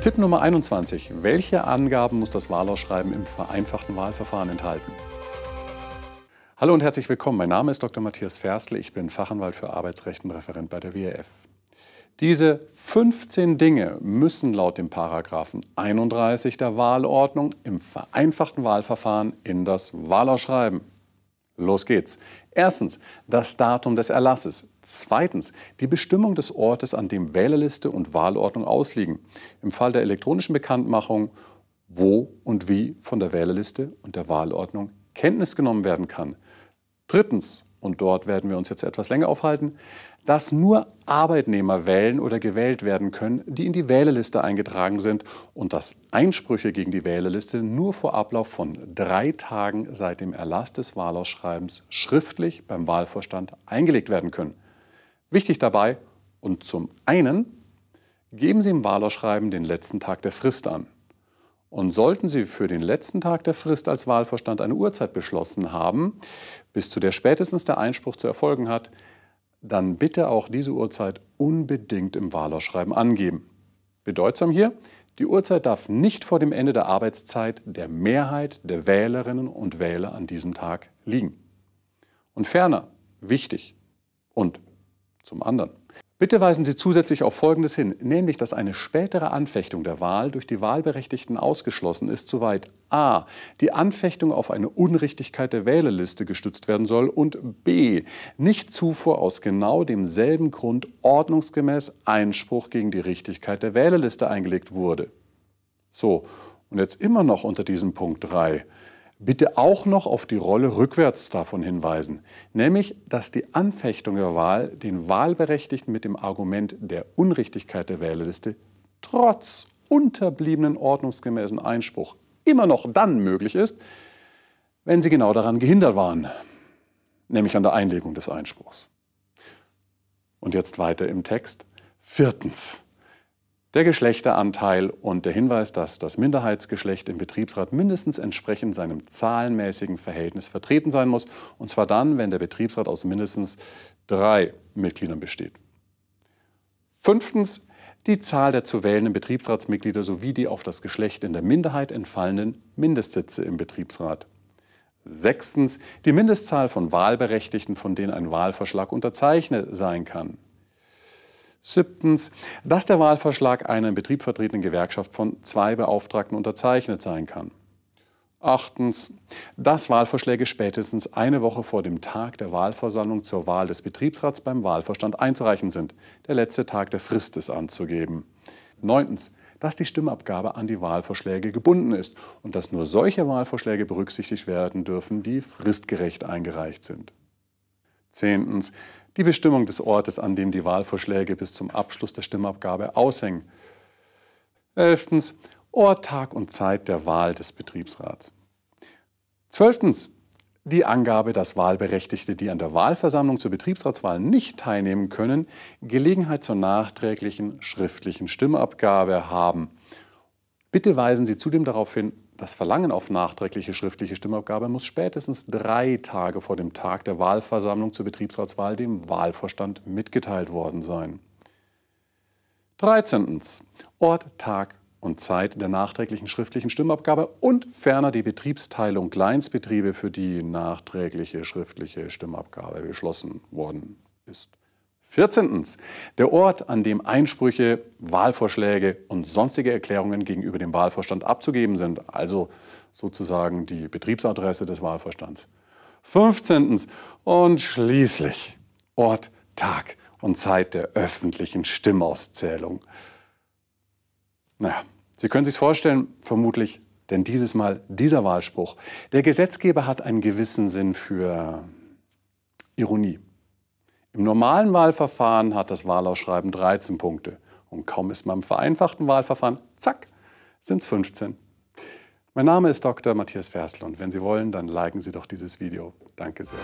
Tipp Nummer 21. Welche Angaben muss das Wahlausschreiben im vereinfachten Wahlverfahren enthalten? Hallo und herzlich willkommen. Mein Name ist Dr. Matthias Ferstle. Ich bin Fachanwalt für Arbeitsrecht und Referent bei der WRF. E Diese 15 Dinge müssen laut dem Paragraphen 31 der Wahlordnung im vereinfachten Wahlverfahren in das Wahlausschreiben. Los geht's. Erstens das Datum des Erlasses. Zweitens die Bestimmung des Ortes, an dem Wählerliste und Wahlordnung ausliegen. Im Fall der elektronischen Bekanntmachung, wo und wie von der Wählerliste und der Wahlordnung Kenntnis genommen werden kann. Drittens und dort werden wir uns jetzt etwas länger aufhalten, dass nur Arbeitnehmer wählen oder gewählt werden können, die in die Wählerliste eingetragen sind und dass Einsprüche gegen die Wählerliste nur vor Ablauf von drei Tagen seit dem Erlass des Wahlausschreibens schriftlich beim Wahlvorstand eingelegt werden können. Wichtig dabei und zum einen, geben Sie im Wahlausschreiben den letzten Tag der Frist an. Und sollten Sie für den letzten Tag der Frist als Wahlvorstand eine Uhrzeit beschlossen haben, bis zu der spätestens der Einspruch zu erfolgen hat, dann bitte auch diese Uhrzeit unbedingt im Wahlausschreiben angeben. Bedeutsam hier, die Uhrzeit darf nicht vor dem Ende der Arbeitszeit der Mehrheit der Wählerinnen und Wähler an diesem Tag liegen. Und ferner, wichtig und zum anderen, Bitte weisen Sie zusätzlich auf Folgendes hin, nämlich dass eine spätere Anfechtung der Wahl durch die Wahlberechtigten ausgeschlossen ist, soweit a. die Anfechtung auf eine Unrichtigkeit der Wählerliste gestützt werden soll und b. nicht zuvor aus genau demselben Grund ordnungsgemäß Einspruch gegen die Richtigkeit der Wählerliste eingelegt wurde. So, und jetzt immer noch unter diesem Punkt 3 bitte auch noch auf die Rolle rückwärts davon hinweisen, nämlich dass die Anfechtung der Wahl den Wahlberechtigten mit dem Argument der Unrichtigkeit der Wählerliste trotz unterbliebenen ordnungsgemäßen Einspruch immer noch dann möglich ist, wenn sie genau daran gehindert waren, nämlich an der Einlegung des Einspruchs. Und jetzt weiter im Text. Viertens. Der Geschlechteranteil und der Hinweis, dass das Minderheitsgeschlecht im Betriebsrat mindestens entsprechend seinem zahlenmäßigen Verhältnis vertreten sein muss, und zwar dann, wenn der Betriebsrat aus mindestens drei Mitgliedern besteht. Fünftens die Zahl der zu wählenden Betriebsratsmitglieder sowie die auf das Geschlecht in der Minderheit entfallenden Mindestsitze im Betriebsrat. Sechstens die Mindestzahl von Wahlberechtigten, von denen ein Wahlverschlag unterzeichnet sein kann. Siebtens, dass der Wahlverschlag einer im Betrieb vertretenen Gewerkschaft von zwei Beauftragten unterzeichnet sein kann. Achtens, dass Wahlvorschläge spätestens eine Woche vor dem Tag der Wahlversammlung zur Wahl des Betriebsrats beim Wahlverstand einzureichen sind. Der letzte Tag der Frist ist anzugeben. Neuntens, dass die Stimmabgabe an die Wahlvorschläge gebunden ist und dass nur solche Wahlvorschläge berücksichtigt werden dürfen, die fristgerecht eingereicht sind. Zehntens die Bestimmung des Ortes, an dem die Wahlvorschläge bis zum Abschluss der Stimmabgabe aushängen. Elftens Ort, Tag und Zeit der Wahl des Betriebsrats. Zwölftens die Angabe, dass Wahlberechtigte, die an der Wahlversammlung zur Betriebsratswahl nicht teilnehmen können, Gelegenheit zur nachträglichen schriftlichen Stimmabgabe haben. Bitte weisen Sie zudem darauf hin, das Verlangen auf nachträgliche schriftliche Stimmabgabe muss spätestens drei Tage vor dem Tag der Wahlversammlung zur Betriebsratswahl dem Wahlvorstand mitgeteilt worden sein. 13. Ort, Tag und Zeit der nachträglichen schriftlichen Stimmabgabe und ferner die Betriebsteilung Kleinstbetriebe, für die nachträgliche schriftliche Stimmabgabe beschlossen worden ist. Vierzehntens. Der Ort, an dem Einsprüche, Wahlvorschläge und sonstige Erklärungen gegenüber dem Wahlvorstand abzugeben sind, also sozusagen die Betriebsadresse des Wahlvorstands. Fünfzehntens. Und schließlich Ort, Tag und Zeit der öffentlichen Stimmauszählung. Naja, Sie können sich vorstellen, vermutlich, denn dieses Mal dieser Wahlspruch. Der Gesetzgeber hat einen gewissen Sinn für Ironie. Im normalen Wahlverfahren hat das Wahlausschreiben 13 Punkte. Und kaum ist man im vereinfachten Wahlverfahren, zack, sind es 15. Mein Name ist Dr. Matthias Fersl und wenn Sie wollen, dann liken Sie doch dieses Video. Danke sehr.